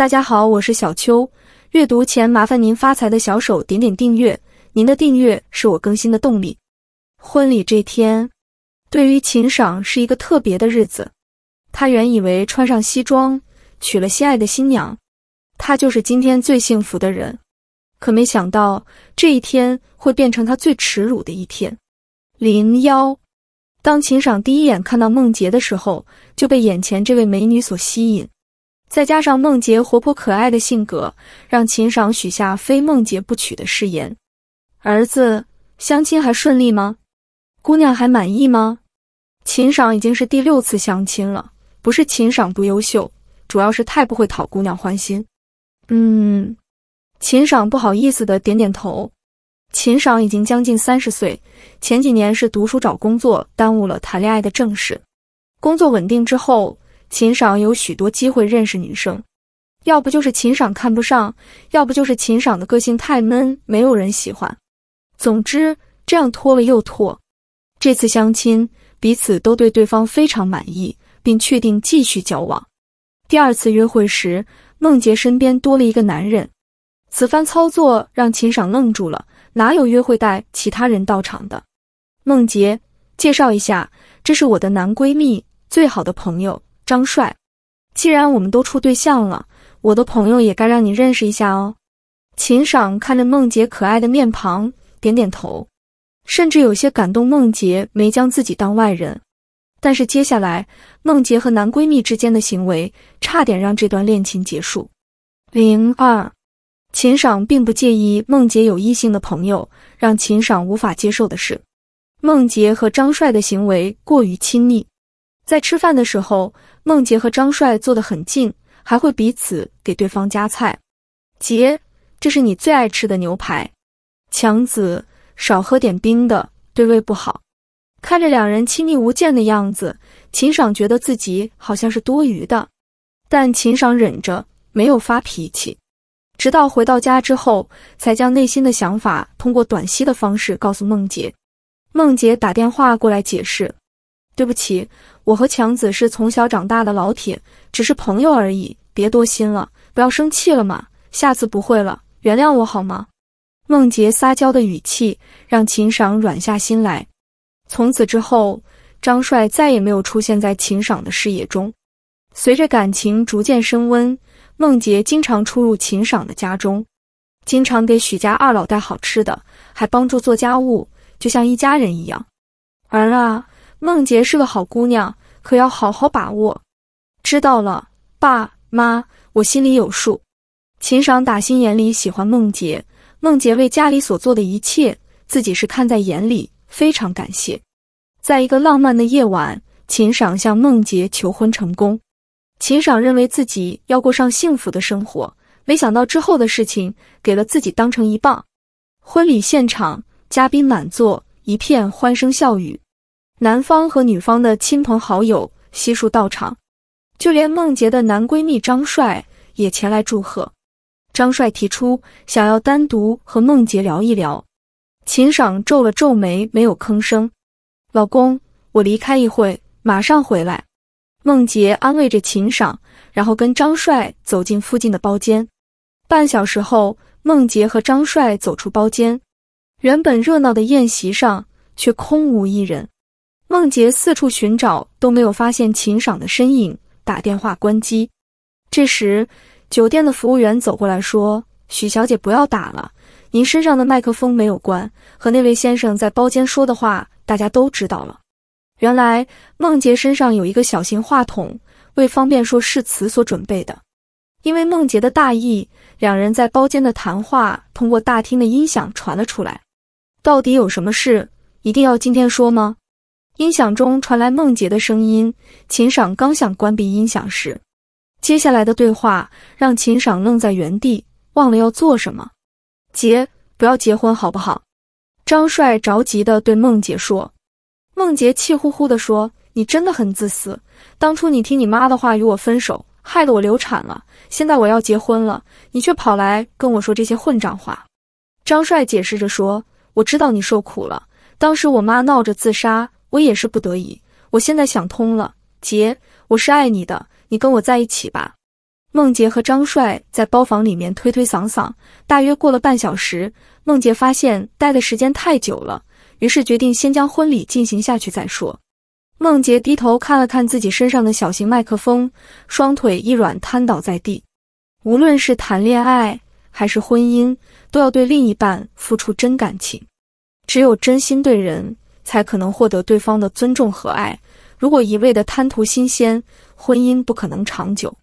大家好，我是小秋。阅读前麻烦您发财的小手点点订阅，您的订阅是我更新的动力。婚礼这天，对于秦赏是一个特别的日子。他原以为穿上西装，娶了心爱的新娘，他就是今天最幸福的人。可没想到，这一天会变成他最耻辱的一天。零幺，当秦赏第一眼看到梦洁的时候，就被眼前这位美女所吸引。再加上梦洁活泼可爱的性格，让秦赏许下非梦洁不娶的誓言。儿子，相亲还顺利吗？姑娘还满意吗？秦赏已经是第六次相亲了，不是秦赏不优秀，主要是太不会讨姑娘欢心。嗯，秦赏不好意思的点点头。秦赏已经将近三十岁，前几年是读书找工作耽误了谈恋爱的正事，工作稳定之后。秦赏有许多机会认识女生，要不就是秦赏看不上，要不就是秦赏的个性太闷，没有人喜欢。总之这样拖了又拖。这次相亲，彼此都对对方非常满意，并确定继续交往。第二次约会时，孟杰身边多了一个男人，此番操作让秦赏愣住了，哪有约会带其他人到场的？孟杰，介绍一下，这是我的男闺蜜，最好的朋友。张帅，既然我们都处对象了，我的朋友也该让你认识一下哦。秦赏看着梦洁可爱的面庞，点点头，甚至有些感动。梦洁没将自己当外人，但是接下来梦洁和男闺蜜之间的行为，差点让这段恋情结束。零二，秦赏并不介意梦洁有异性的朋友，让秦赏无法接受的是，梦洁和张帅的行为过于亲密。在吃饭的时候，孟杰和张帅坐得很近，还会彼此给对方夹菜。杰，这是你最爱吃的牛排。强子，少喝点冰的，对胃不好。看着两人亲密无间的样子，秦爽觉得自己好像是多余的，但秦爽忍着没有发脾气。直到回到家之后，才将内心的想法通过短息的方式告诉孟杰。孟杰打电话过来解释。对不起，我和强子是从小长大的老铁，只是朋友而已，别多心了，不要生气了嘛，下次不会了，原谅我好吗？孟杰撒娇的语气让秦赏软下心来。从此之后，张帅再也没有出现在秦赏的视野中。随着感情逐渐升温，孟杰经常出入秦赏的家中，经常给许家二老带好吃的，还帮助做家务，就像一家人一样。儿啊。孟洁是个好姑娘，可要好好把握。知道了，爸妈，我心里有数。秦赏打心眼里喜欢孟杰，孟杰为家里所做的一切，自己是看在眼里，非常感谢。在一个浪漫的夜晚，秦赏向孟杰求婚成功。秦赏认为自己要过上幸福的生活，没想到之后的事情给了自己当成一棒。婚礼现场，嘉宾满座，一片欢声笑语。男方和女方的亲朋好友悉数到场，就连梦洁的男闺蜜张帅也前来祝贺。张帅提出想要单独和梦洁聊一聊，秦爽皱了皱眉，没有吭声。老公，我离开一会，马上回来。梦洁安慰着秦爽，然后跟张帅走进附近的包间。半小时后，梦洁和张帅走出包间，原本热闹的宴席上却空无一人。孟杰四处寻找，都没有发现秦爽的身影。打电话关机。这时，酒店的服务员走过来说：“许小姐，不要打了，您身上的麦克风没有关，和那位先生在包间说的话，大家都知道了。”原来，孟杰身上有一个小型话筒，为方便说誓词所准备的。因为孟杰的大意，两人在包间的谈话通过大厅的音响传了出来。到底有什么事，一定要今天说吗？音响中传来梦洁的声音。秦赏刚想关闭音响时，接下来的对话让秦赏愣在原地，忘了要做什么。杰，不要结婚好不好？张帅着急地对梦洁说。梦洁气呼呼地说：“你真的很自私！当初你听你妈的话与我分手，害得我流产了。现在我要结婚了，你却跑来跟我说这些混账话。”张帅解释着说：“我知道你受苦了，当时我妈闹着自杀。”我也是不得已，我现在想通了，杰，我是爱你的，你跟我在一起吧。孟杰和张帅在包房里面推推搡搡，大约过了半小时，孟杰发现待的时间太久了，于是决定先将婚礼进行下去再说。孟杰低头看了看自己身上的小型麦克风，双腿一软瘫倒在地。无论是谈恋爱还是婚姻，都要对另一半付出真感情，只有真心对人。才可能获得对方的尊重和爱。如果一味的贪图新鲜，婚姻不可能长久。